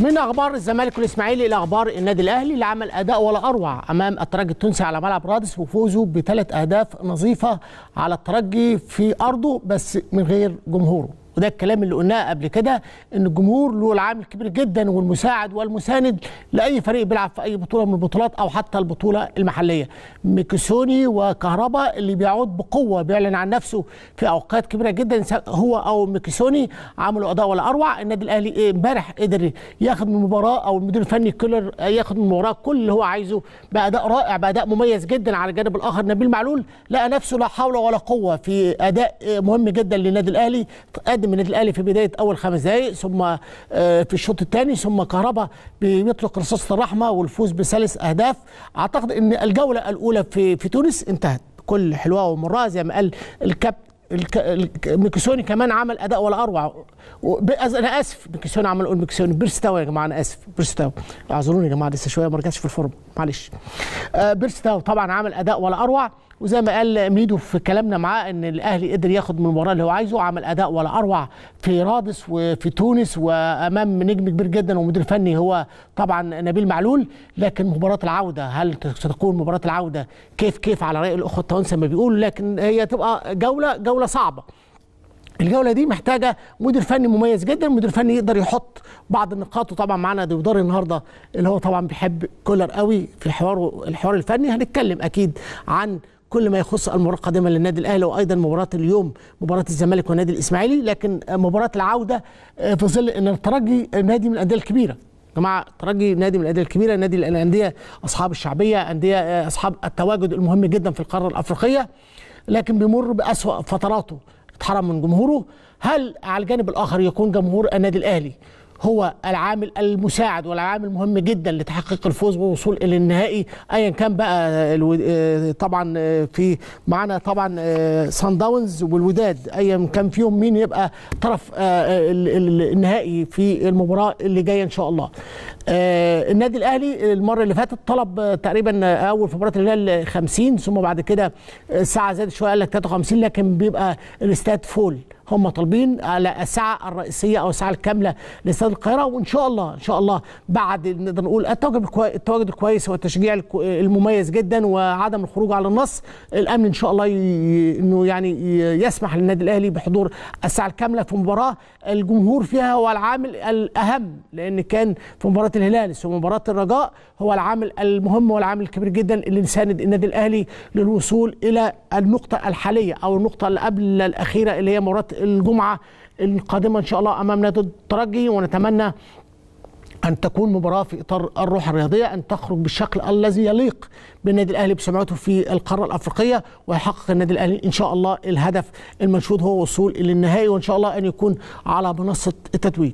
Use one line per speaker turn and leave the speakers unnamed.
من اخبار الزمالك والاسماعيلي الى اخبار النادي الاهلي اللي عمل اداء ولا اروع امام الترجي التونسي على ملعب رادس وفوزه بثلاث اهداف نظيفه على الترجي في ارضه بس من غير جمهوره وده الكلام اللي قلناه قبل كده ان الجمهور له العامل كبير جدا والمساعد والمساند لاي فريق بيلعب في اي بطوله من البطولات او حتى البطوله المحليه ميكيسوني وكهربا اللي بيعود بقوه بيعلن عن نفسه في اوقات كبيره جدا هو او ميكيسوني عملوا اداء ولا اروع النادي الاهلي إيه، امبارح قدر ياخد من المباراه او المدير الفني كولر ياخد من المباراه كل اللي هو عايزه باداء رائع باداء مميز جدا على الجانب الاخر نبيل معلول لقى نفسه لا حول ولا قوه في اداء مهم جدا للنادي الاهلي قدر من النادي الاهلي في بدايه اول خمس دقائق ثم آه، في الشوط الثاني ثم كهربا بيطلق رصاصه الرحمه والفوز بثلاث اهداف اعتقد ان الجوله الاولى في في تونس انتهت كل حلوه ومرها زي ما قال الكابتن ميكسوني كمان عمل اداء ولا اروع انا اسف ميكسوني عمل اقول ميكسوني بيرستاو يا جماعه انا اسف بيرستاو اعذروني يا جماعه لسه شويه ما رجعتش في الفورمه معلش آه طبعا عمل اداء ولا اروع وزي ما قال ميدو في كلامنا معاه ان الاهلي قدر ياخد من المباراه اللي هو عايزه عمل اداء ولا اروع في رادس وفي تونس وامام نجم كبير جدا ومدير فني هو طبعا نبيل معلول لكن مباراه العوده هل ستكون مباراه العوده كيف كيف على راي الاخوه التونسي ما بيقول لكن هي تبقى جوله جوله صعبه الجوله دي محتاجه مدير فني مميز جدا مدير فني يقدر يحط بعض النقاط وطبعا معانا ديودار النهارده اللي هو طبعا بيحب كولر قوي في حواره الحوار الفني هنتكلم اكيد عن كل ما يخص المباراه القادمه للنادي الاهلي وايضا مباراه اليوم مباراه الزمالك والنادي الاسماعيلي لكن مباراه العوده آه، في ظل ان الترجي نادي من الانديه الكبيره يا جماعه الترجي نادي من الانديه الكبيره نادي الانديه اصحاب الشعبيه انديه آه، اصحاب التواجد المهم جدا في القاره الافريقيه لكن بيمر باسوا فتراته اتحرم من جمهوره هل على الجانب الاخر يكون جمهور النادي الاهلي هو العامل المساعد والعامل المهم جدا لتحقيق الفوز والوصول الى النهائي ايا كان بقى آه، طبعا آه، في معانا طبعا سان آه، داونز والوداد ايا كان فيهم مين يبقى طرف النهائي في المباراه اللي جايه ان شاء الله النادي الاهلي المره اللي فاتت طلب تقريبا اول في مباراه الهلال 50 ثم بعد كده الساعه زادت شويه قال لك 53 لكن بيبقى الاستاد فول هم طالبين على الساعه الرئيسيه او الساعه الكامله لاستاد القاهره وان شاء الله ان شاء الله بعد نقدر نقول التواجد الكويس والتشجيع المميز جدا وعدم الخروج على النص الامن ان شاء الله انه يعني يسمح للنادي الاهلي بحضور الساعه الكامله في مباراه الجمهور فيها هو العامل الاهم لان كان في مباراه الهلال مباراة الرجاء هو العامل المهم والعامل الكبير جدا اللي ساند النادي الاهلي للوصول الى النقطه الحاليه او النقطه اللي قبل الاخيره اللي هي مباراه الجمعه القادمه ان شاء الله امام نادي الترجي ونتمنى أن تكون مباراة في إطار الروح الرياضية أن تخرج بالشكل الذي يليق بالنادي الأهلي بسمعته في القارة الأفريقية ويحقق النادي الأهلي إن شاء الله الهدف المنشود هو وصول الى النهائي وإن شاء الله أن يكون على منصة التتويج